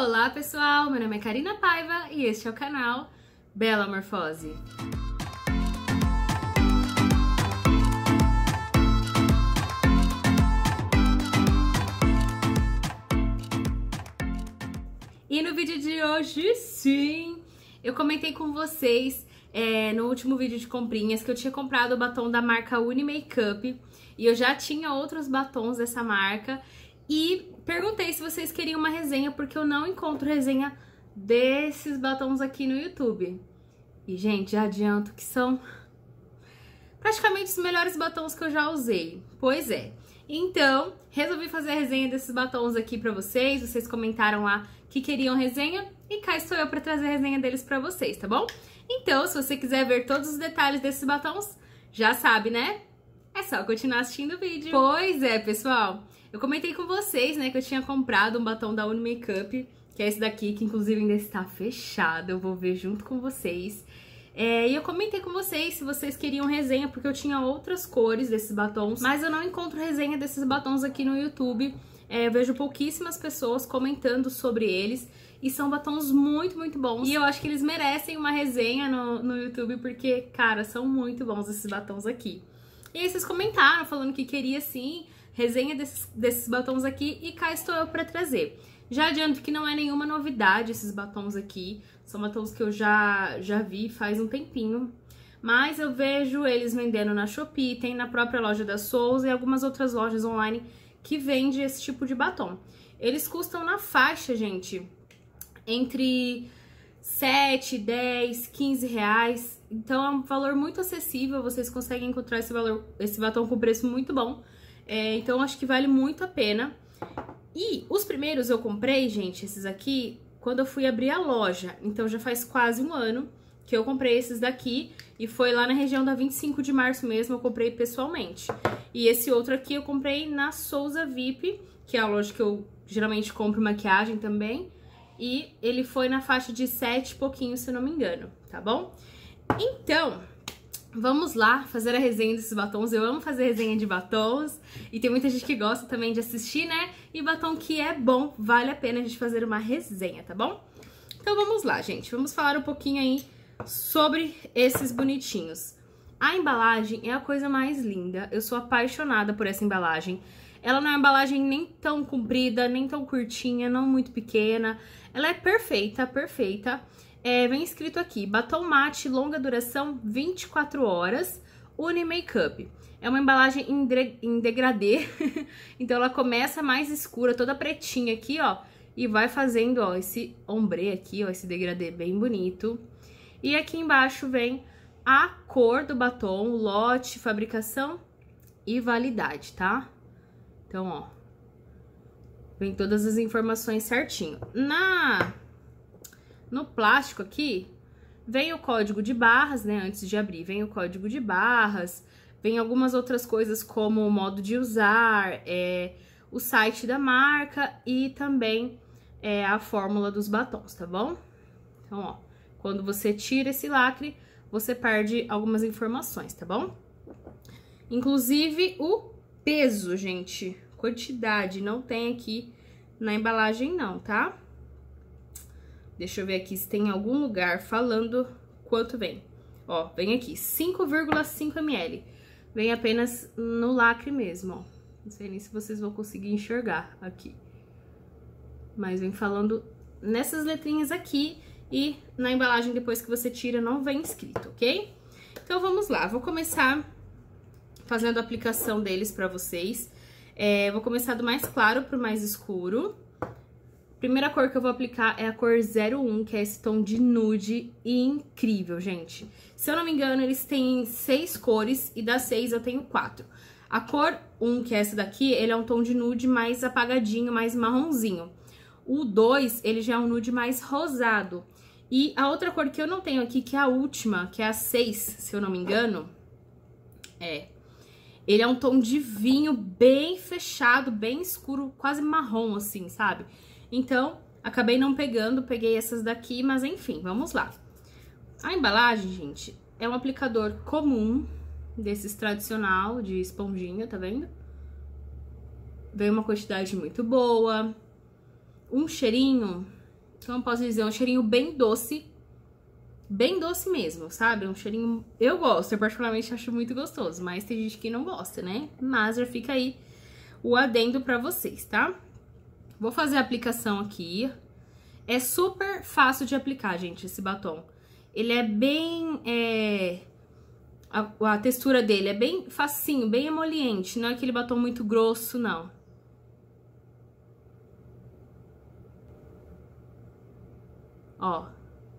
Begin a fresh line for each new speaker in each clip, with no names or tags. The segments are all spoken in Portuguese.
Olá pessoal, meu nome é Karina Paiva e este é o canal Bela Morfose. E no vídeo de hoje, sim, eu comentei com vocês é, no último vídeo de comprinhas que eu tinha comprado o batom da marca Uni Makeup e eu já tinha outros batons dessa marca e Perguntei se vocês queriam uma resenha, porque eu não encontro resenha desses batons aqui no YouTube. E, gente, já adianto que são praticamente os melhores batons que eu já usei. Pois é. Então, resolvi fazer a resenha desses batons aqui pra vocês. Vocês comentaram lá que queriam resenha. E cá estou eu pra trazer a resenha deles pra vocês, tá bom? Então, se você quiser ver todos os detalhes desses batons, já sabe, né? É só continuar assistindo o vídeo. Pois é, pessoal. Eu comentei com vocês, né, que eu tinha comprado um batom da Uni Makeup, que é esse daqui, que inclusive ainda está fechado, eu vou ver junto com vocês. É, e eu comentei com vocês se vocês queriam resenha, porque eu tinha outras cores desses batons, mas eu não encontro resenha desses batons aqui no YouTube. É, eu vejo pouquíssimas pessoas comentando sobre eles e são batons muito, muito bons. E eu acho que eles merecem uma resenha no, no YouTube, porque, cara, são muito bons esses batons aqui. E aí vocês comentaram, falando que queria sim resenha desses, desses batons aqui e cá estou eu para trazer. Já adianto que não é nenhuma novidade esses batons aqui, são batons que eu já, já vi faz um tempinho, mas eu vejo eles vendendo na Shopee, tem na própria loja da Souza e algumas outras lojas online que vende esse tipo de batom. Eles custam na faixa, gente, entre 7, 10, 15 reais, então é um valor muito acessível, vocês conseguem encontrar esse, valor, esse batom com preço muito bom, é, então acho que vale muito a pena. E os primeiros eu comprei, gente, esses aqui, quando eu fui abrir a loja. Então já faz quase um ano que eu comprei esses daqui e foi lá na região da 25 de março mesmo, eu comprei pessoalmente. E esse outro aqui eu comprei na Souza VIP, que é a loja que eu geralmente compro maquiagem também. E ele foi na faixa de 7 pouquinho, se não me engano, tá bom? Então, Vamos lá fazer a resenha desses batons. Eu amo fazer resenha de batons e tem muita gente que gosta também de assistir, né? E batom que é bom, vale a pena a gente fazer uma resenha, tá bom? Então vamos lá, gente. Vamos falar um pouquinho aí sobre esses bonitinhos. A embalagem é a coisa mais linda. Eu sou apaixonada por essa embalagem. Ela não é uma embalagem nem tão comprida, nem tão curtinha, não muito pequena. Ela é perfeita, perfeita é, vem escrito aqui: batom mate, longa duração, 24 horas, Uni Makeup. É uma embalagem em, de, em degradê, então ela começa mais escura, toda pretinha aqui, ó, e vai fazendo, ó, esse ombre aqui, ó, esse degradê bem bonito. E aqui embaixo vem a cor do batom, lote, fabricação e validade, tá? Então, ó, vem todas as informações certinho. Na no plástico aqui, vem o código de barras, né? Antes de abrir, vem o código de barras, vem algumas outras coisas como o modo de usar, é, o site da marca e também é, a fórmula dos batons, tá bom? Então, ó, quando você tira esse lacre, você perde algumas informações, tá bom? Inclusive o peso, gente, quantidade, não tem aqui na embalagem não, tá? Deixa eu ver aqui se tem algum lugar falando quanto vem. Ó, vem aqui, 5,5 ml. Vem apenas no lacre mesmo, ó. Não sei nem se vocês vão conseguir enxergar aqui. Mas vem falando nessas letrinhas aqui e na embalagem depois que você tira não vem escrito, ok? Então vamos lá, vou começar fazendo a aplicação deles pra vocês. É, vou começar do mais claro pro mais escuro. Primeira cor que eu vou aplicar é a cor 01, que é esse tom de nude incrível, gente. Se eu não me engano, eles têm seis cores e das seis eu tenho quatro. A cor 1, que é essa daqui, ele é um tom de nude mais apagadinho, mais marronzinho. O 2, ele já é um nude mais rosado. E a outra cor que eu não tenho aqui, que é a última, que é a 6, se eu não me engano, é... Ele é um tom de vinho bem fechado, bem escuro, quase marrom, assim, sabe? Então, acabei não pegando, peguei essas daqui, mas enfim, vamos lá. A embalagem, gente, é um aplicador comum, desses tradicional, de esponjinha, tá vendo? Vem uma quantidade muito boa, um cheirinho, então posso dizer, um cheirinho bem doce, bem doce mesmo, sabe? Um cheirinho, eu gosto, eu particularmente acho muito gostoso, mas tem gente que não gosta, né? Mas já fica aí o adendo pra vocês, tá? Tá? Vou fazer a aplicação aqui. É super fácil de aplicar, gente, esse batom. Ele é bem... É... A, a, textura dele é bem facinho, bem emoliente. Não é aquele batom muito grosso, não. Ó,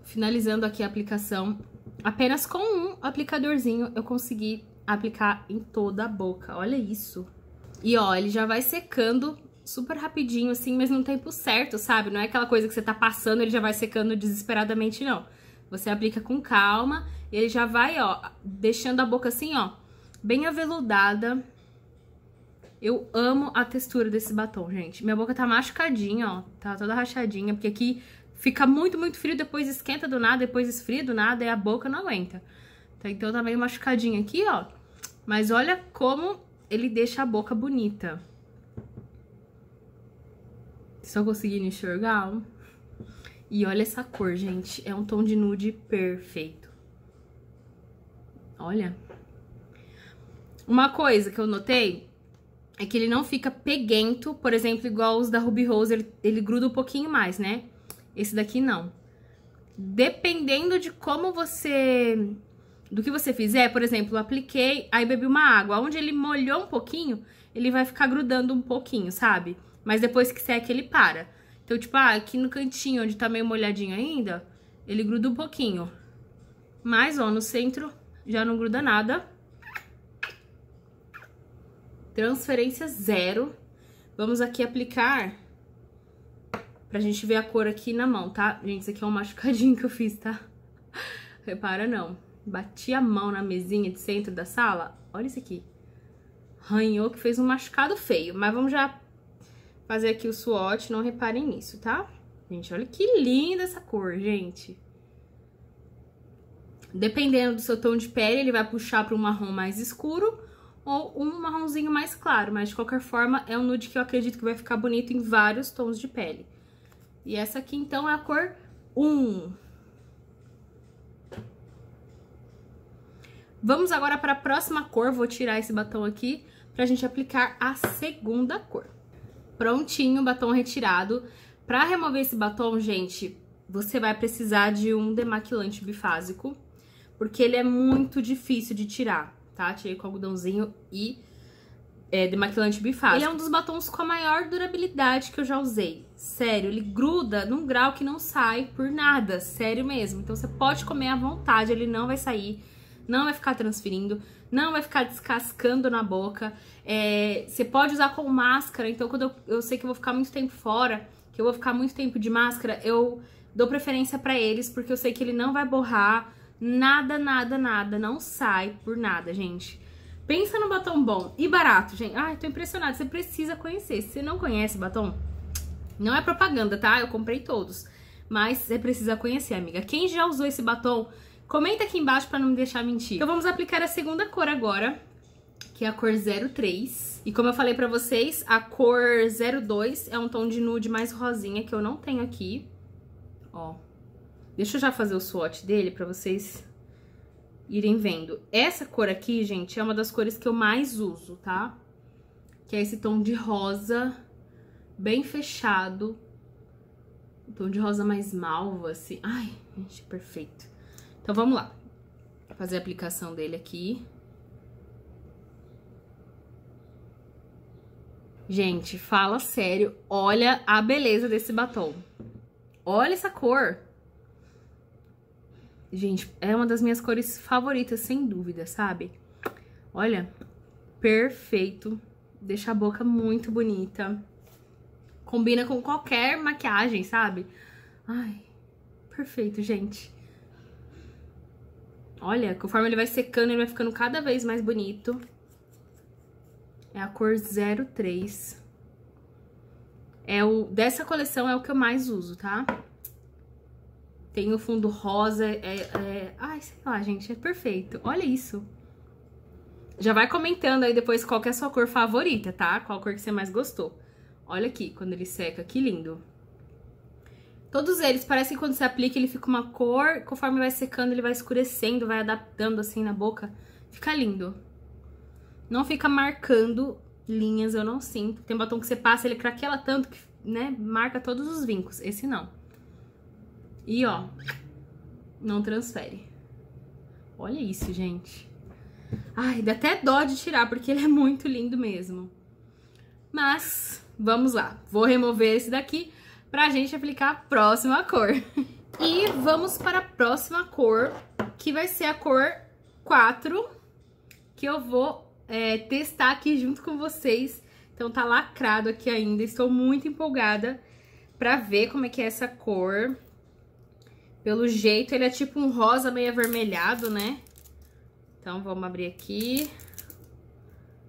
finalizando aqui a aplicação. Apenas com um aplicadorzinho eu consegui aplicar em toda a boca. Olha isso. E ó, ele já vai secando super rapidinho, assim, mas no tempo certo, sabe? Não é aquela coisa que você tá passando, ele já vai secando desesperadamente, não. Você aplica com calma e ele já vai, ó, deixando a boca assim, ó, bem aveludada. Eu amo a textura desse batom, gente. Minha boca tá machucadinha, ó, tá toda rachadinha, porque aqui fica muito, muito frio, depois esquenta do nada, depois esfria do nada e a boca não aguenta. Tá, então tá meio machucadinha aqui, ó. Mas olha como ele deixa a boca bonita. Estão conseguindo enxergar? E olha essa cor, gente. É um tom de nude perfeito. Olha. Uma coisa que eu notei é que ele não fica peguento, por exemplo, igual os da Ruby Rose, ele, ele gruda um pouquinho mais, né? Esse daqui não. Dependendo de como você... Do que você fizer, por exemplo, apliquei, aí bebi uma água. Onde ele molhou um pouquinho, ele vai ficar grudando um pouquinho, Sabe? Mas depois que seca, ele para. Então, tipo, ah, aqui no cantinho, onde tá meio molhadinho ainda, ele gruda um pouquinho. Mas, ó, no centro já não gruda nada. Transferência zero. Vamos aqui aplicar pra gente ver a cor aqui na mão, tá? Gente, isso aqui é um machucadinho que eu fiz, tá? Repara não. Bati a mão na mesinha de centro da sala. Olha isso aqui. Ranhou que fez um machucado feio. Mas vamos já fazer aqui o swatch, não reparem nisso, tá? Gente, olha que linda essa cor, gente. Dependendo do seu tom de pele, ele vai puxar para um marrom mais escuro ou um marronzinho mais claro, mas de qualquer forma é um nude que eu acredito que vai ficar bonito em vários tons de pele. E essa aqui, então, é a cor 1. Vamos agora para a próxima cor, vou tirar esse batom aqui para a gente aplicar a segunda cor prontinho, batom retirado. Pra remover esse batom, gente, você vai precisar de um demaquilante bifásico, porque ele é muito difícil de tirar, tá? Tirei com algodãozinho e é, demaquilante bifásico. Ele é um dos batons com a maior durabilidade que eu já usei. Sério, ele gruda num grau que não sai por nada, sério mesmo. Então você pode comer à vontade, ele não vai sair, não vai ficar transferindo não vai ficar descascando na boca. É, você pode usar com máscara, então quando eu, eu, sei que eu vou ficar muito tempo fora, que eu vou ficar muito tempo de máscara, eu dou preferência para eles, porque eu sei que ele não vai borrar nada, nada, nada, não sai por nada, gente. Pensa no batom bom e barato, gente. Ai, tô impressionada, você precisa conhecer. Se você não conhece batom, não é propaganda, tá? Eu comprei todos. Mas você precisa conhecer, amiga. Quem já usou esse batom Comenta aqui embaixo para não me deixar mentir. Então vamos aplicar a segunda cor agora, que é a cor 03. E como eu falei pra vocês, a cor 02 é um tom de nude mais rosinha que eu não tenho aqui. Ó. Deixa eu já fazer o swatch dele pra vocês irem vendo. Essa cor aqui, gente, é uma das cores que eu mais uso, tá? Que é esse tom de rosa bem fechado. Um tom de rosa mais malva, assim. Ai, gente, é perfeito. Então, vamos lá. fazer a aplicação dele aqui. Gente, fala sério, olha a beleza desse batom. Olha essa cor. Gente, é uma das minhas cores favoritas, sem dúvida, sabe? Olha, perfeito. Deixa a boca muito bonita. Combina com qualquer maquiagem, sabe? Ai, perfeito, gente. Olha, conforme ele vai secando, ele vai ficando cada vez mais bonito. É a cor 03. É o, dessa coleção é o que eu mais uso, tá? Tem o fundo rosa, é, é... Ai, sei lá, gente, é perfeito. Olha isso. Já vai comentando aí depois qual que é a sua cor favorita, tá? Qual cor que você mais gostou. Olha aqui, quando ele seca, que lindo. Todos eles, parece que quando você aplica ele fica uma cor, conforme vai secando ele vai escurecendo, vai adaptando assim na boca. Fica lindo. Não fica marcando linhas, eu não sinto. Tem batom que você passa, ele craquela tanto que, né, marca todos os vincos. Esse não. E ó, não transfere. Olha isso, gente. Ai, dá até dó de tirar, porque ele é muito lindo mesmo. Mas, vamos lá. Vou remover esse daqui pra gente aplicar a próxima cor. E vamos para a próxima cor, que vai ser a cor 4, que eu vou é, testar aqui junto com vocês. Então tá lacrado aqui ainda, estou muito empolgada pra ver como é que é essa cor. Pelo jeito, ele é tipo um rosa meio avermelhado, né? Então vamos abrir aqui.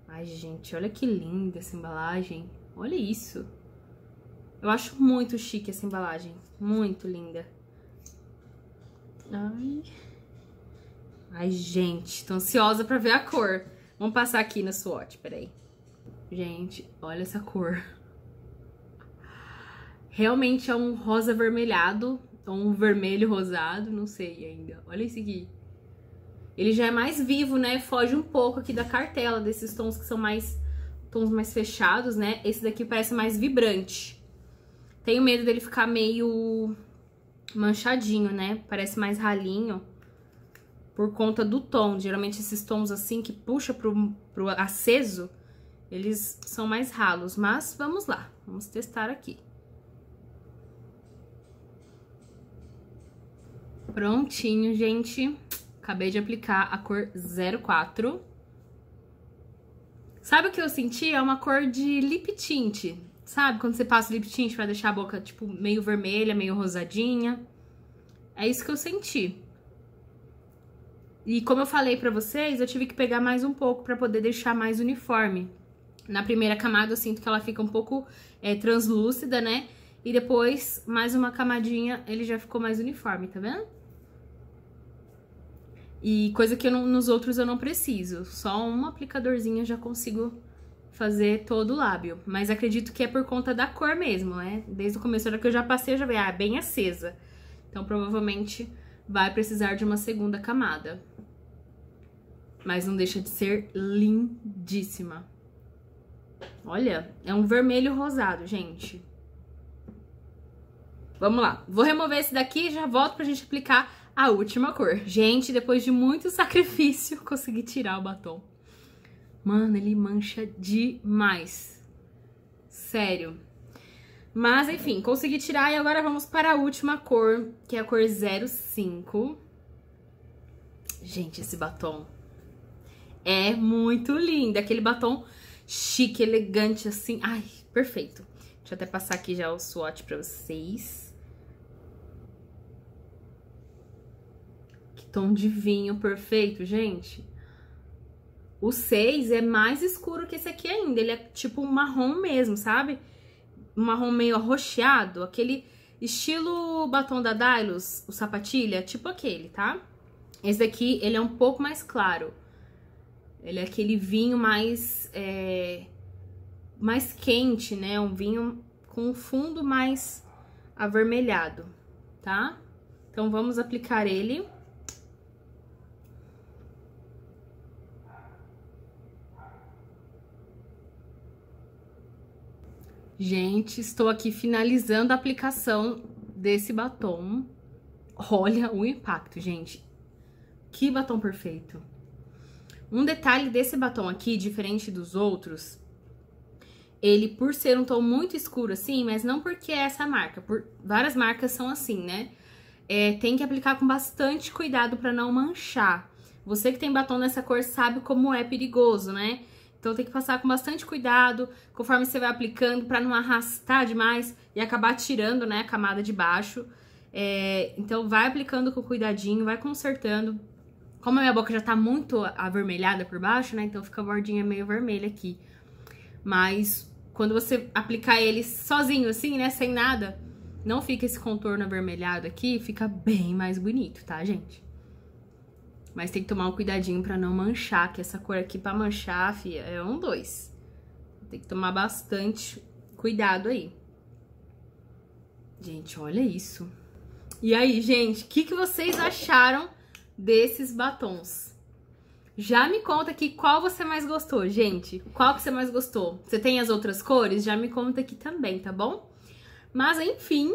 Ai, gente, olha que linda essa embalagem. Olha isso. Eu acho muito chique essa embalagem. Muito linda. Ai. Ai, gente, tô ansiosa pra ver a cor. Vamos passar aqui na swatch, peraí. Gente, olha essa cor. Realmente é um rosa avermelhado, ou um vermelho rosado, não sei ainda. Olha esse aqui. Ele já é mais vivo, né? Foge um pouco aqui da cartela, desses tons que são mais... Tons mais fechados, né? Esse daqui parece mais vibrante. Tenho medo dele ficar meio manchadinho, né? Parece mais ralinho por conta do tom. Geralmente esses tons assim que puxa pro, pro aceso, eles são mais ralos. Mas vamos lá, vamos testar aqui. Prontinho, gente. Acabei de aplicar a cor 04. Sabe o que eu senti? É uma cor de lip tint. Sabe? Quando você passa o lip tint vai deixar a boca, tipo, meio vermelha, meio rosadinha. É isso que eu senti. E como eu falei pra vocês, eu tive que pegar mais um pouco pra poder deixar mais uniforme. Na primeira camada eu sinto que ela fica um pouco é, translúcida, né? E depois, mais uma camadinha, ele já ficou mais uniforme, tá vendo? E coisa que não, nos outros eu não preciso. Só um aplicadorzinho eu já consigo fazer todo o lábio. Mas acredito que é por conta da cor mesmo, né? Desde o começo da que eu já passei, eu já vi, ah, bem acesa. Então, provavelmente, vai precisar de uma segunda camada. Mas não deixa de ser lindíssima. Olha, é um vermelho rosado, gente. Vamos lá. Vou remover esse daqui e já volto pra gente aplicar a última cor. Gente, depois de muito sacrifício, consegui tirar o batom. Mano, ele mancha demais. Sério. Mas, enfim, consegui tirar e agora vamos para a última cor, que é a cor 05. Gente, esse batom é muito lindo. Aquele batom chique, elegante, assim. Ai, perfeito. Deixa eu até passar aqui já o swatch pra vocês. Que tom de vinho perfeito, gente. O 6 é mais escuro que esse aqui ainda, ele é tipo marrom mesmo, sabe? Um marrom meio arroxeado, aquele estilo batom da Dylos, o sapatilha, tipo aquele, tá? Esse daqui, ele é um pouco mais claro. Ele é aquele vinho mais, é, mais quente, né? Um vinho com um fundo mais avermelhado, tá? Então, vamos aplicar ele... Gente, estou aqui finalizando a aplicação desse batom. Olha o impacto, gente. Que batom perfeito. Um detalhe desse batom aqui, diferente dos outros, ele por ser um tom muito escuro assim, mas não porque é essa marca, por várias marcas são assim, né? É, tem que aplicar com bastante cuidado para não manchar. Você que tem batom nessa cor sabe como é perigoso, né? Então tem que passar com bastante cuidado, conforme você vai aplicando, para não arrastar demais e acabar tirando, né, a camada de baixo. É, então vai aplicando com cuidadinho, vai consertando. Como a minha boca já tá muito avermelhada por baixo, né, então fica a bordinha meio vermelha aqui. Mas quando você aplicar ele sozinho assim, né, sem nada, não fica esse contorno avermelhado aqui, fica bem mais bonito, tá, gente? Mas tem que tomar um cuidadinho para não manchar, que essa cor aqui para manchar, fia, é um dois. Tem que tomar bastante cuidado aí. Gente, olha isso. E aí, gente, o que, que vocês acharam desses batons? Já me conta aqui qual você mais gostou, gente. Qual que você mais gostou? Você tem as outras cores? Já me conta aqui também, tá bom? Mas enfim,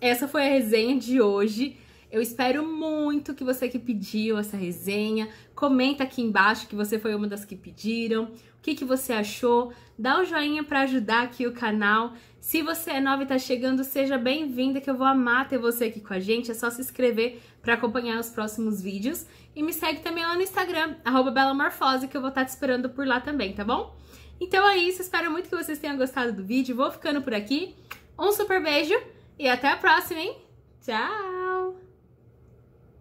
essa foi a resenha de hoje. Eu espero muito que você que pediu essa resenha, comenta aqui embaixo que você foi uma das que pediram, o que, que você achou, dá o um joinha para ajudar aqui o canal. Se você é nova e está chegando, seja bem-vinda que eu vou amar ter você aqui com a gente. É só se inscrever para acompanhar os próximos vídeos e me segue também lá no Instagram, @belamorfose que eu vou estar tá te esperando por lá também, tá bom? Então é isso, espero muito que vocês tenham gostado do vídeo. Vou ficando por aqui. Um super beijo e até a próxima, hein? Tchau!